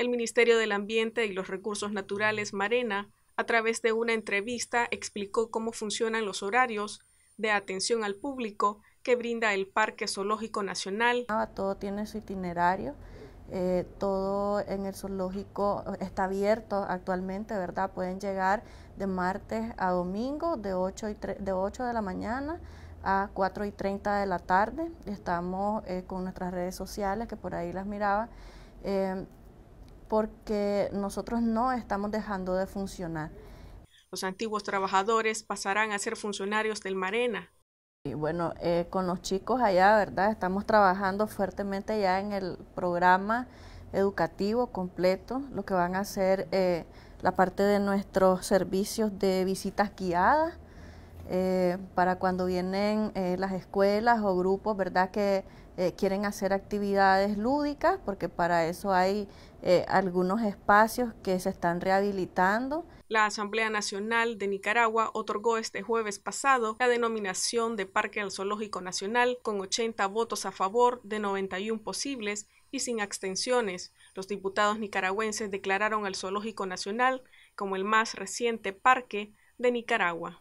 el Ministerio del Ambiente y los Recursos Naturales, Marena, a través de una entrevista explicó cómo funcionan los horarios de atención al público que brinda el Parque Zoológico Nacional. Ah, todo tiene su itinerario, eh, todo en el zoológico eh, está abierto actualmente, ¿verdad? Pueden llegar de martes a domingo de 8, de, la mañana a 4 y 30 de la tarde. Estamos eh, con nuestras redes sociales, que por ahí las miraba porque nosotros no estamos dejando de funcionar. Los antiguos trabajadores pasarán a ser funcionarios del Marena. Y bueno, eh, con los chicos allá, ¿verdad? Estamos trabajando fuertemente ya en el programa educativo completo, lo que van a hacer eh, la parte de nuestros servicios de visitas guiadas eh, para cuando vienen eh, las escuelas o grupos, ¿verdad? Que eh, quieren hacer actividades lúdicas, porque para eso hay algunos espacios que se están rehabilitando. La Asamblea Nacional de Nicaragua otorgó este jueves pasado la denominación de Parque al Zoológico Nacional con 80 votos a favor de 91 posibles y sin abstenciones. Los diputados nicaragüenses declararon al Zoológico Nacional como el más reciente parque de Nicaragua.